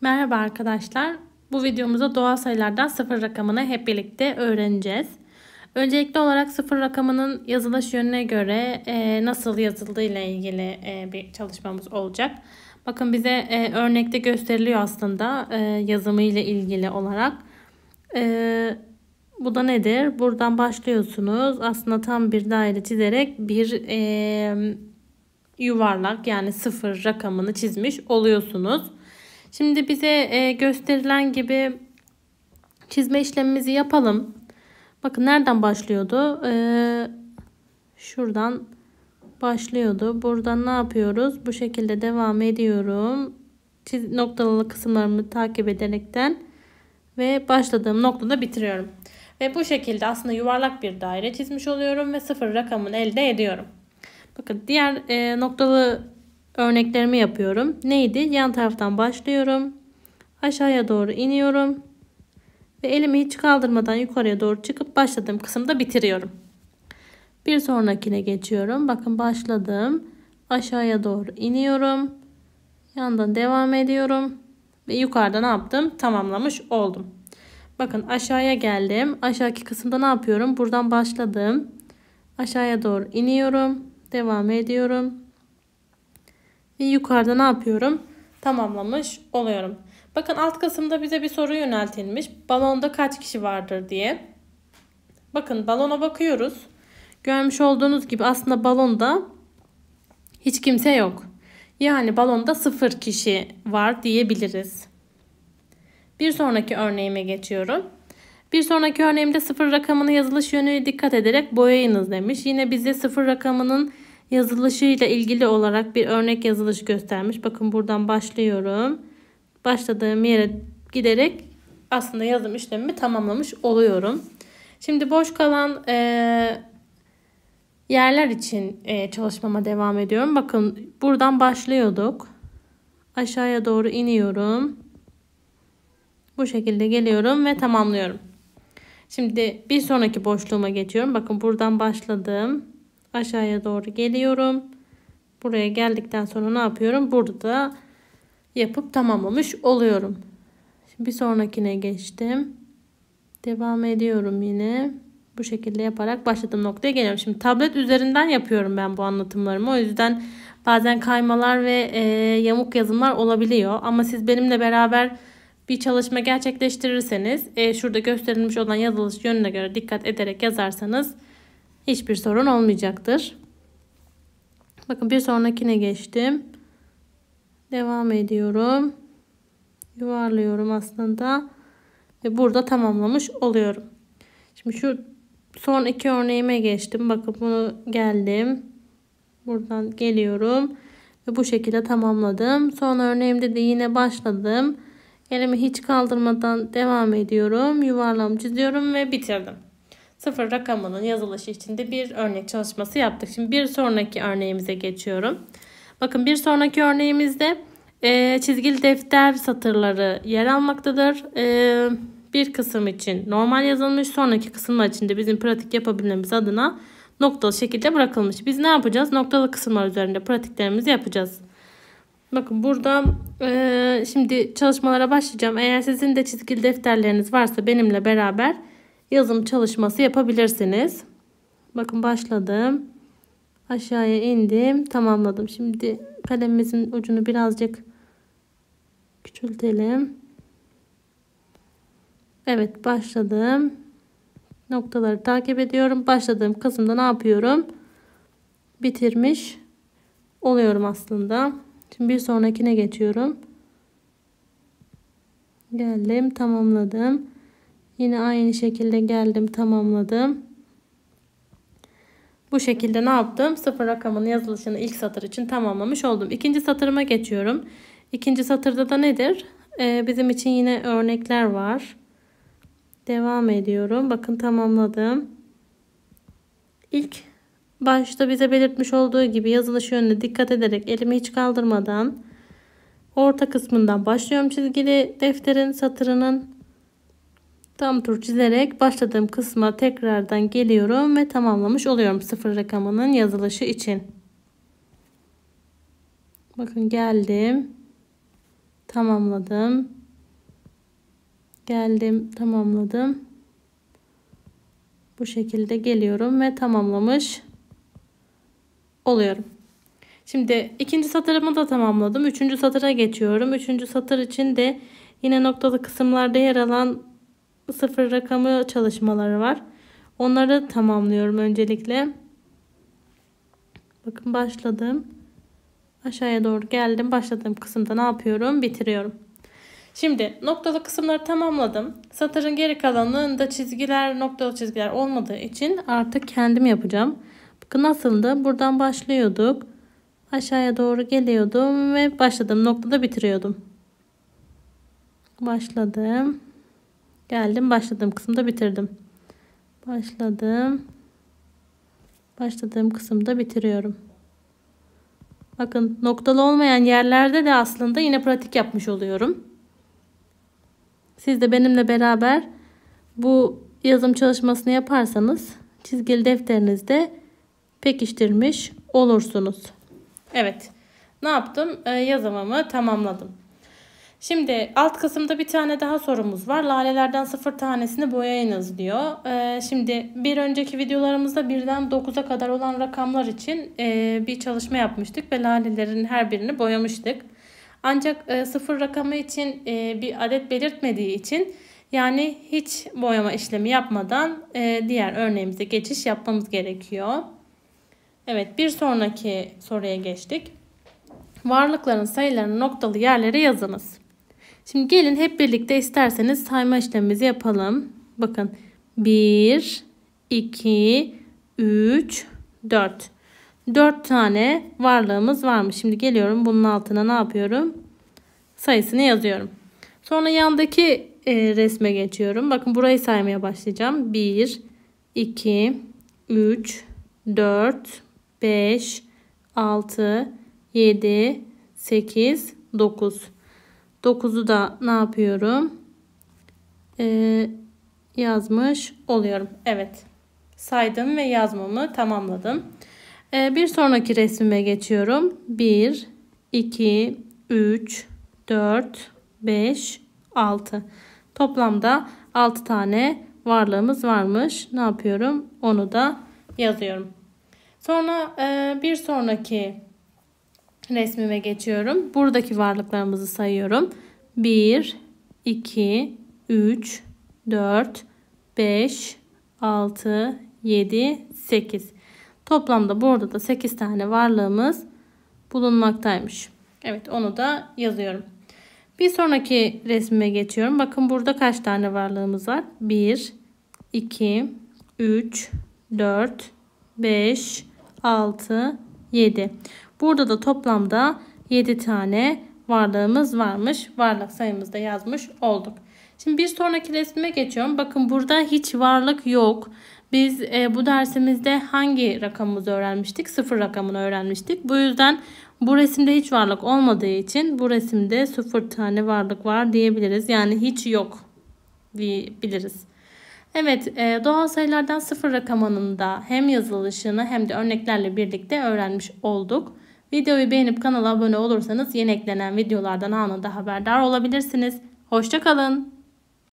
Merhaba arkadaşlar. Bu videomuzda doğal sayılardan sıfır rakamını hep birlikte öğreneceğiz. Öncelikli olarak sıfır rakamının yazılış yönüne göre e, nasıl yazıldığı ile ilgili e, bir çalışmamız olacak. Bakın bize e, örnekte gösteriliyor aslında e, yazımı ile ilgili olarak. E, bu da nedir? Buradan başlıyorsunuz. Aslında tam bir daire çizerek bir e, yuvarlak yani sıfır rakamını çizmiş oluyorsunuz. Şimdi bize e, gösterilen gibi çizme işlemimizi yapalım. Bakın nereden başlıyordu? Ee, şuradan başlıyordu. Buradan ne yapıyoruz? Bu şekilde devam ediyorum. Çiz, noktalı kısımlarımı takip ederekten ve başladığım noktada bitiriyorum. Ve bu şekilde aslında yuvarlak bir daire çizmiş oluyorum ve sıfır rakamını elde ediyorum. Bakın diğer e, noktalı örneklerimi yapıyorum. Neydi? Yan taraftan başlıyorum. Aşağıya doğru iniyorum. Ve elimi hiç kaldırmadan yukarıya doğru çıkıp başladığım kısımda bitiriyorum. Bir sonrakine geçiyorum. Bakın başladım. Aşağıya doğru iniyorum. Yandan devam ediyorum. Ve yukarıda ne yaptım? Tamamlamış oldum. Bakın aşağıya geldim. Aşağıki kısımda ne yapıyorum? Buradan başladım. Aşağıya doğru iniyorum. Devam ediyorum ve yukarıda ne yapıyorum? Tamamlamış oluyorum. Bakın alt kısımda bize bir soru yöneltilmiş. Balonda kaç kişi vardır diye. Bakın balona bakıyoruz. Görmüş olduğunuz gibi aslında balonda hiç kimse yok. Yani balonda sıfır kişi var diyebiliriz. Bir sonraki örneğime geçiyorum. Bir sonraki örneğimde sıfır rakamının yazılış yönüne dikkat ederek boyayınız demiş. Yine bize sıfır rakamının yazılışıyla ilgili olarak bir örnek yazılış göstermiş. Bakın buradan başlıyorum. Başladığım yere giderek aslında yazım işlemimi tamamlamış oluyorum. Şimdi boş kalan e, yerler için e, çalışmama devam ediyorum. Bakın buradan başlıyorduk. Aşağıya doğru iniyorum. Bu şekilde geliyorum ve tamamlıyorum. Şimdi bir sonraki boşluğuma geçiyorum. Bakın buradan başladım aşağıya doğru geliyorum. Buraya geldikten sonra ne yapıyorum? Burada yapıp tamamlamış oluyorum. Şimdi bir sonrakine geçtim. Devam ediyorum yine. Bu şekilde yaparak başladığım noktaya geliyorum. Şimdi tablet üzerinden yapıyorum ben bu anlatımlarımı. O yüzden bazen kaymalar ve e, yamuk yazımlar olabiliyor. Ama siz benimle beraber bir çalışma gerçekleştirirseniz, e, şurada gösterilmiş olan yazılış yönüne göre dikkat ederek yazarsanız hiçbir sorun olmayacaktır. Bakın bir sonrakine geçtim. Devam ediyorum. Yuvarlıyorum aslında. Ve burada tamamlamış oluyorum. Şimdi şu son iki örneğime geçtim. Bakın bunu geldim. Buradan geliyorum. Ve bu şekilde tamamladım. Son örneğimde de yine başladım. Elimi hiç kaldırmadan devam ediyorum. Yuvarlam çiziyorum ve bitirdim sıfır rakamının yazılışı için de bir örnek çalışması yaptık. Şimdi bir sonraki örneğimize geçiyorum. Bakın bir sonraki örneğimizde e, çizgili defter satırları yer almaktadır. E, bir kısım için normal yazılmış sonraki kısımlar için de bizim pratik yapabilmemiz adına noktalı şekilde bırakılmış. Biz ne yapacağız? Noktalı kısımlar üzerinde pratiklerimizi yapacağız. Bakın burada e, şimdi çalışmalara başlayacağım. Eğer sizin de çizgili defterleriniz varsa benimle beraber yazım çalışması yapabilirsiniz. Bakın başladım. Aşağıya indim. Tamamladım. Şimdi kalemimizin ucunu birazcık küçültelim. Evet başladım. Noktaları takip ediyorum. Başladığım kısımda ne yapıyorum? Bitirmiş oluyorum aslında. Şimdi bir sonrakine geçiyorum. Geldim tamamladım. Yine aynı şekilde geldim tamamladım. Bu şekilde ne yaptım? Sıfır rakamının yazılışını ilk satır için tamamlamış oldum. İkinci satırıma geçiyorum. İkinci satırda da nedir? Ee, bizim için yine örnekler var. Devam ediyorum. Bakın tamamladım. İlk başta bize belirtmiş olduğu gibi yazılış yönüne dikkat ederek elimi hiç kaldırmadan orta kısmından başlıyorum çizgili defterin satırının tam tur çizerek başladığım kısma tekrardan geliyorum ve tamamlamış oluyorum sıfır rakamının yazılışı için. Bakın geldim. Tamamladım. Geldim, tamamladım. Bu şekilde geliyorum ve tamamlamış oluyorum. Şimdi ikinci satırımı da tamamladım. Üçüncü satıra geçiyorum. Üçüncü satır için de yine noktalı kısımlarda yer alan sıfır rakamı çalışmaları var. Onları tamamlıyorum öncelikle. Bakın başladım. Aşağıya doğru geldim. Başladığım kısımda ne yapıyorum? Bitiriyorum. Şimdi noktalı kısımları tamamladım. Satırın geri kalanında çizgiler, noktalı çizgiler olmadığı için artık kendim yapacağım. Bakın nasıldı? Buradan başlıyorduk. Aşağıya doğru geliyordum ve başladığım noktada bitiriyordum. Başladım. Geldim başladığım kısımda bitirdim. Başladım. Başladığım kısımda bitiriyorum. Bakın noktalı olmayan yerlerde de aslında yine pratik yapmış oluyorum. Siz de benimle beraber bu yazım çalışmasını yaparsanız çizgili defterinizde pekiştirmiş olursunuz. Evet. Ne yaptım? Ee, yazımımı tamamladım. Şimdi alt kısımda bir tane daha sorumuz var. Lalelerden sıfır tanesini boyayınız diyor. Ee, şimdi bir önceki videolarımızda birden 9'a kadar olan rakamlar için e, bir çalışma yapmıştık ve lalelerin her birini boyamıştık. Ancak e, sıfır rakamı için e, bir adet belirtmediği için yani hiç boyama işlemi yapmadan e, diğer örneğimize geçiş yapmamız gerekiyor. Evet bir sonraki soruya geçtik. Varlıkların sayılarını noktalı yerlere yazınız. Şimdi gelin hep birlikte isterseniz sayma işlemimizi yapalım. Bakın 1, 2, 3, 4. 4 tane varlığımız varmış. Şimdi geliyorum bunun altına ne yapıyorum? Sayısını yazıyorum. Sonra yandaki e, resme geçiyorum. Bakın burayı saymaya başlayacağım. 1, 2, 3, 4, 5, 6, 7, 8, 9. 9'u da ne yapıyorum? Ee, yazmış oluyorum. Evet. Saydım ve yazmamı tamamladım. Ee, bir sonraki resmime geçiyorum. 1, 2, 3, 4, 5, 6. Toplamda 6 tane varlığımız varmış. Ne yapıyorum? Onu da yazıyorum. Sonra e, bir sonraki resmime geçiyorum. Buradaki varlıklarımızı sayıyorum. 1, 2, 3, 4, 5, 6, 7, 8. Toplamda burada da 8 tane varlığımız bulunmaktaymış. Evet onu da yazıyorum. Bir sonraki resmime geçiyorum. Bakın burada kaç tane varlığımız var? 1, 2, 3, 4, 5, 6, 7. Burada da toplamda 7 tane varlığımız varmış. Varlık sayımızda yazmış olduk. Şimdi bir sonraki resme geçiyorum. Bakın burada hiç varlık yok. Biz e, bu dersimizde hangi rakamımızı öğrenmiştik? Sıfır rakamını öğrenmiştik. Bu yüzden bu resimde hiç varlık olmadığı için bu resimde sıfır tane varlık var diyebiliriz. Yani hiç yok diyebiliriz. Evet e, doğal sayılardan sıfır rakamının da hem yazılışını hem de örneklerle birlikte öğrenmiş olduk. Videoyu beğenip kanala abone olursanız yeni eklenen videolardan anında haberdar olabilirsiniz. Hoşçakalın.